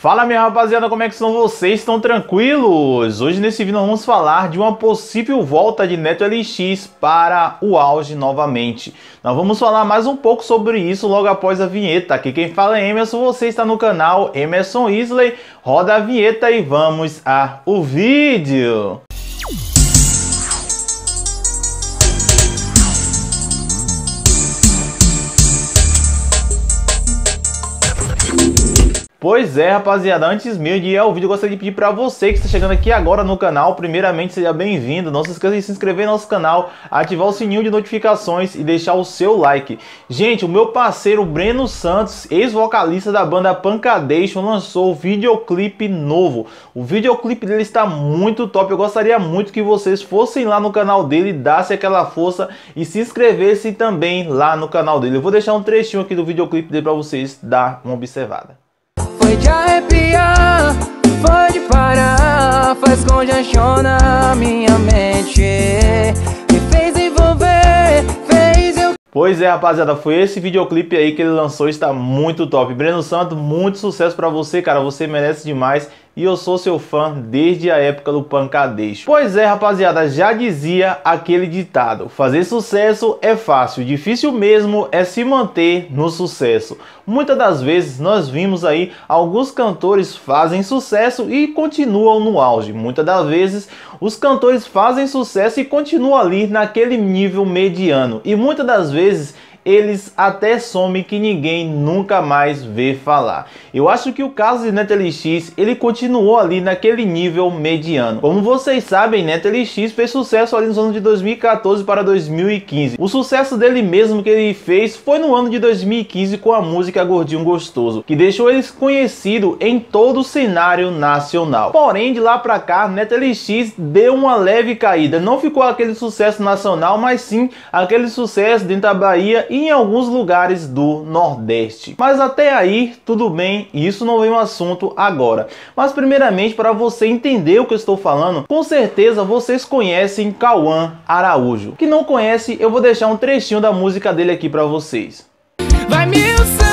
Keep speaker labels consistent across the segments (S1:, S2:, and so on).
S1: Fala minha rapaziada, como é que estão vocês? Estão tranquilos? Hoje nesse vídeo nós vamos falar de uma possível volta de Neto LX para o auge novamente. Nós vamos falar mais um pouco sobre isso logo após a vinheta. Aqui quem fala é Emerson, você está no canal Emerson Isley. Roda a vinheta e vamos ao vídeo! Pois é, rapaziada, antes mesmo de ir ao vídeo, eu gostaria de pedir para você que está chegando aqui agora no canal, primeiramente, seja bem-vindo. Não se esqueça de se inscrever no nosso canal, ativar o sininho de notificações e deixar o seu like. Gente, o meu parceiro Breno Santos, ex-vocalista da banda Pancadation, lançou um videoclipe novo. O videoclipe dele está muito top, eu gostaria muito que vocês fossem lá no canal dele, dassem aquela força e se inscrevessem também lá no canal dele. Eu vou deixar um trechinho aqui do videoclipe dele para vocês dar uma observada. Foi de arrepiar, foi de parar Faz minha mente Me fez envolver, fez eu... Pois é, rapaziada, foi esse videoclipe aí que ele lançou Está muito top Breno Santo, muito sucesso pra você, cara Você merece demais e eu sou seu fã desde a época do pancadeixo. Pois é, rapaziada, já dizia aquele ditado: fazer sucesso é fácil, difícil mesmo é se manter no sucesso. Muitas das vezes nós vimos aí alguns cantores fazem sucesso e continuam no auge. Muitas das vezes os cantores fazem sucesso e continuam ali naquele nível mediano. E muitas das vezes eles até somem que ninguém nunca mais vê falar. Eu acho que o caso de NetLX, ele continuou ali naquele nível mediano. Como vocês sabem, NetLX fez sucesso ali nos anos de 2014 para 2015. O sucesso dele mesmo que ele fez foi no ano de 2015 com a música Gordinho Gostoso, que deixou eles conhecido em todo o cenário nacional. Porém, de lá para cá, NetLX deu uma leve caída. Não ficou aquele sucesso nacional, mas sim aquele sucesso dentro da Bahia e em alguns lugares do Nordeste. Mas até aí, tudo bem, isso não vem um assunto agora. Mas primeiramente, para você entender o que eu estou falando, com certeza vocês conhecem Cauã Araújo. Que não conhece, eu vou deixar um trechinho da música dele aqui para vocês. Vai, Milson!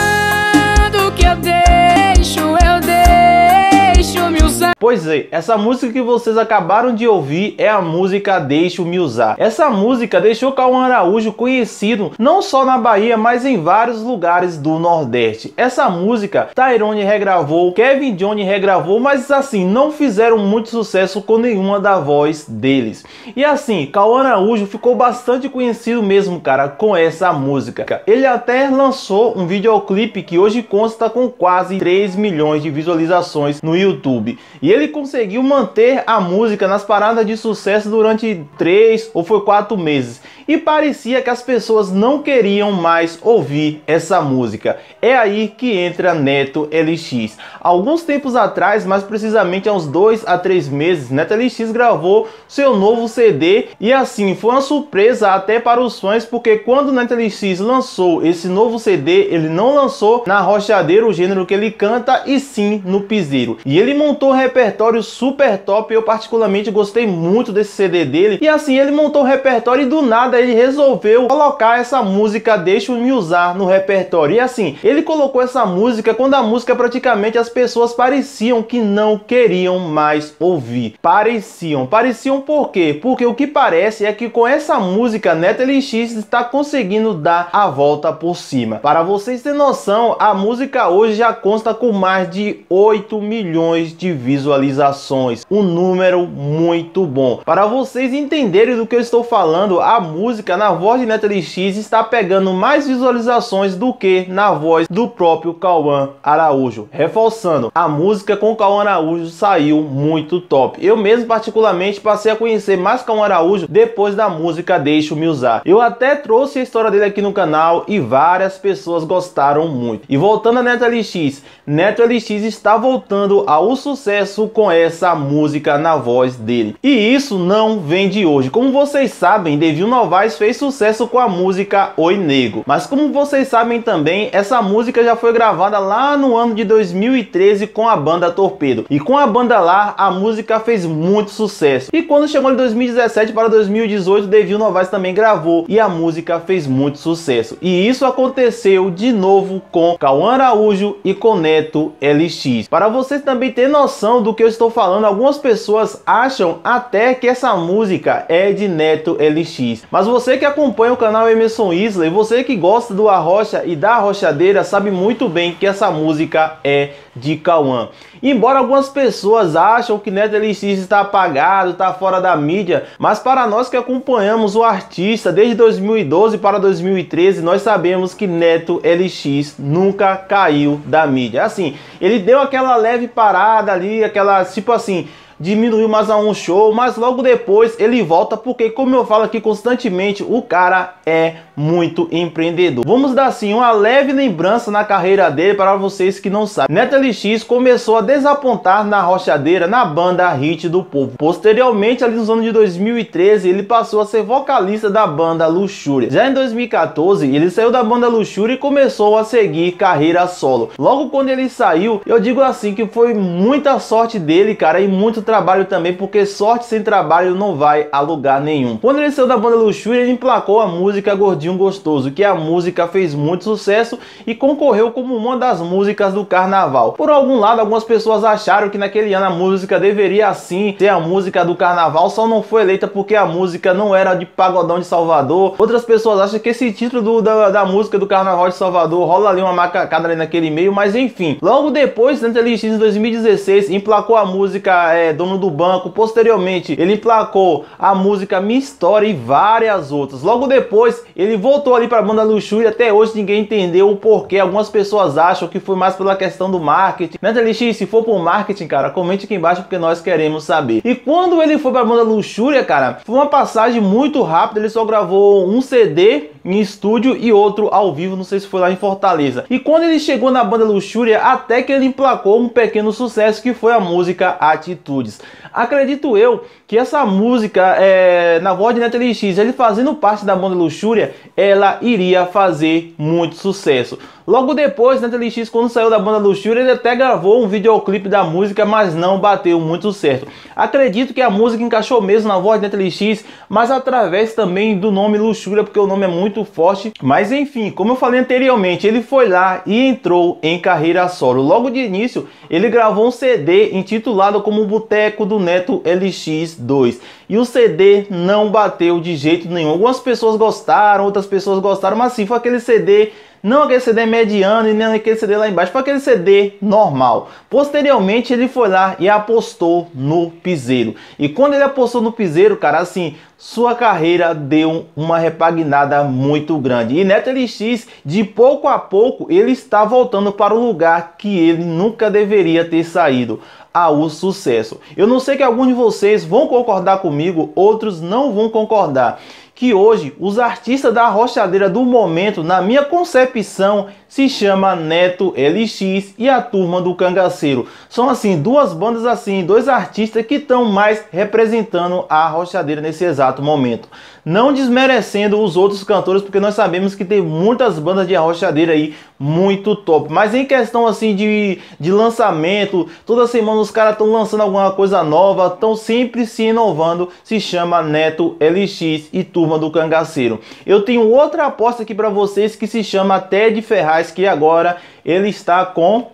S1: Pois é, essa música que vocês acabaram de ouvir é a música Deixa Me Usar. Essa música deixou Cauã Araújo conhecido não só na Bahia, mas em vários lugares do Nordeste. Essa música Tyrone regravou, Kevin Johnny regravou, mas assim, não fizeram muito sucesso com nenhuma da voz deles. E assim, Cauã Araújo ficou bastante conhecido mesmo, cara, com essa música. Ele até lançou um videoclipe que hoje consta com quase 3 milhões de visualizações no YouTube. E e ele conseguiu manter a música nas paradas de sucesso durante três ou foi quatro meses. E parecia que as pessoas não queriam mais ouvir essa música. É aí que entra Neto LX. Alguns tempos atrás, mais precisamente há uns dois a três meses, Neto LX gravou seu novo CD e assim foi uma surpresa até para os fãs, porque quando Neto LX lançou esse novo CD, ele não lançou na rochadeira o gênero que ele canta e sim no piseiro. E ele montou repertório super top. Eu particularmente gostei muito desse CD dele. E assim, ele montou o repertório e do nada ele resolveu colocar essa música Deixa-me usar no repertório. E assim, ele colocou essa música quando a música praticamente as pessoas pareciam que não queriam mais ouvir. Pareciam. Pareciam por quê? Porque o que parece é que com essa música Netflix LX está conseguindo dar a volta por cima. Para vocês terem noção, a música hoje já consta com mais de 8 milhões de visuais visualizações, um número muito bom. Para vocês entenderem do que eu estou falando, a música na voz de NetLX está pegando mais visualizações do que na voz do próprio Cauã Araújo. Reforçando, a música com Cauã Araújo saiu muito top. Eu mesmo particularmente passei a conhecer mais Cauã Araújo depois da música Deixa Me Usar. Eu até trouxe a história dele aqui no canal e várias pessoas gostaram muito. E voltando a NetLX, NetLX está voltando ao sucesso sucesso com essa música na voz dele. E isso não vem de hoje. Como vocês sabem, Devil Novaes fez sucesso com a música Oi Nego. Mas como vocês sabem também, essa música já foi gravada lá no ano de 2013 com a banda Torpedo. E com a banda lá, a música fez muito sucesso. E quando chegou de 2017 para 2018, Devil Novaes também gravou e a música fez muito sucesso. E isso aconteceu de novo com Cauã Araújo e com Neto LX. Para vocês também ter noção do que eu estou falando, algumas pessoas acham até que essa música é de Neto LX. Mas você que acompanha o canal Emerson Isley, você que gosta do Arrocha e da Arrochadeira, sabe muito bem que essa música é de Cauã. Embora algumas pessoas acham que Neto LX está apagado, está fora da mídia, mas para nós que acompanhamos o artista desde 2012 para 2013, nós sabemos que Neto LX nunca caiu da mídia. Assim, ele deu aquela leve parada ali, aquela tipo assim, diminuiu mais a um show, mas logo depois ele volta, porque como eu falo aqui constantemente, o cara é muito empreendedor. Vamos dar assim uma leve lembrança na carreira dele para vocês que não sabem. Neto LX começou a desapontar na rochadeira na banda Hit do Povo. Posteriormente, ali nos anos de 2013, ele passou a ser vocalista da banda Luxúria. Já em 2014, ele saiu da banda Luxúria e começou a seguir carreira solo. Logo quando ele saiu, eu digo assim que foi muita sorte dele, cara, e muito trabalho também, porque sorte sem trabalho não vai a lugar nenhum. Quando ele saiu da banda Luxúria, ele emplacou a música Gordinho Gostoso, que a música fez muito sucesso e concorreu como uma das músicas do carnaval. Por algum lado, algumas pessoas acharam que naquele ano a música deveria sim ser a música do carnaval, só não foi eleita porque a música não era de Pagodão de Salvador. Outras pessoas acham que esse título do, da, da, música do carnaval de Salvador rola ali uma macacada ali naquele meio, mas enfim. Logo depois, Dante LX em 2016, emplacou a música é, Dono do Banco. Posteriormente, ele emplacou a música Minha História e várias outras. Logo depois, ele voltou ali para a banda Luxúria. Até hoje ninguém entendeu o porquê. Algumas pessoas acham que foi mais pela questão do marketing. Né, Se for por marketing, cara, comente aqui embaixo porque nós queremos saber. E quando ele foi para a banda Luxúria, cara, foi uma passagem muito rápida. Ele só gravou um CD em estúdio e outro ao vivo, não sei se foi lá em Fortaleza. E quando ele chegou na banda Luxúria, até que ele emplacou um pequeno sucesso que foi a música Atitude. Acredito eu que essa música, é, na voz de Neto LX, ele fazendo parte da banda Luxúria, ela iria fazer muito sucesso. Logo depois, Neto LX, quando saiu da banda Luxúria, ele até gravou um videoclipe da música, mas não bateu muito certo. Acredito que a música encaixou mesmo na voz de Neto LX, mas através também do nome Luxúria, porque o nome é muito forte. Mas enfim, como eu falei anteriormente, ele foi lá e entrou em carreira solo. Logo de início, ele gravou um CD intitulado como Boteco Boteco do Neto LX2. E o CD não bateu de jeito nenhum. Algumas pessoas gostaram, outras pessoas gostaram, mas sim, foi aquele CD não aquele CD mediano e nem aquele CD lá embaixo, foi aquele CD normal. Posteriormente ele foi lá e apostou no Piseiro. E quando ele apostou no Piseiro, cara, assim, sua carreira deu uma repaginada muito grande. E Neto LX, de pouco a pouco, ele está voltando para o lugar que ele nunca deveria ter saído ao sucesso. Eu não sei que alguns de vocês vão concordar comigo, outros não vão concordar que hoje os artistas da rochadeira do momento, na minha concepção, se chama Neto LX e a Turma do Cangaceiro. São assim duas bandas assim, dois artistas que estão mais representando a rochadeira nesse exato momento. Não desmerecendo os outros cantores, porque nós sabemos que tem muitas bandas de rochadeira aí muito top. Mas em questão assim de, de lançamento, toda semana os caras estão lançando alguma coisa nova, estão sempre se inovando. Se chama Neto LX e Turma turma do cangaceiro. Eu tenho outra aposta aqui para vocês que se chama Ted Ferraz, que agora ele está com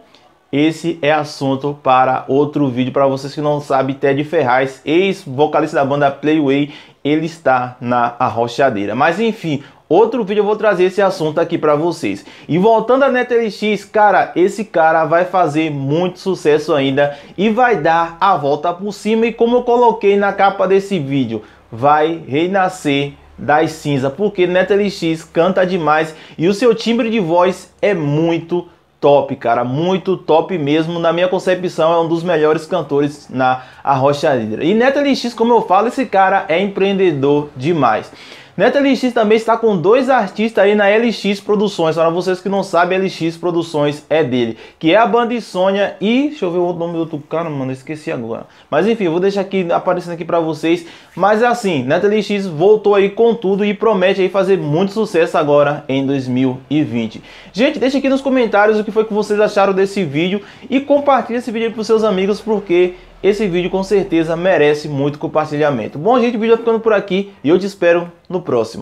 S1: esse é assunto para outro vídeo. Para vocês que não sabem, Ted Ferraz, ex-vocalista da banda Playway, ele está na arrochadeira. Mas enfim, outro vídeo eu vou trazer esse assunto aqui para vocês. E voltando a NetLX, cara, esse cara vai fazer muito sucesso ainda e vai dar a volta por cima. E como eu coloquei na capa desse vídeo, vai renascer das cinzas, porque Neto LX canta demais e o seu timbre de voz é muito top, cara, muito top mesmo. Na minha concepção, é um dos melhores cantores na Arrocha Lira. E Neto LX, como eu falo, esse cara é empreendedor demais. Neto LX também está com dois artistas aí na LX Produções. Para vocês que não sabem, LX Produções é dele. Que é a banda Insônia e... Deixa eu ver o nome do outro cara, mano. Esqueci agora. Mas enfim, vou deixar aqui aparecendo aqui para vocês. Mas assim, Neto LX voltou aí com tudo e promete aí fazer muito sucesso agora em 2020. Gente, deixa aqui nos comentários o que foi que vocês acharam desse vídeo. E compartilha esse vídeo aí os seus amigos, porque... Esse vídeo com certeza merece muito compartilhamento. Bom, gente, o vídeo vai ficando por aqui e eu te espero no próximo.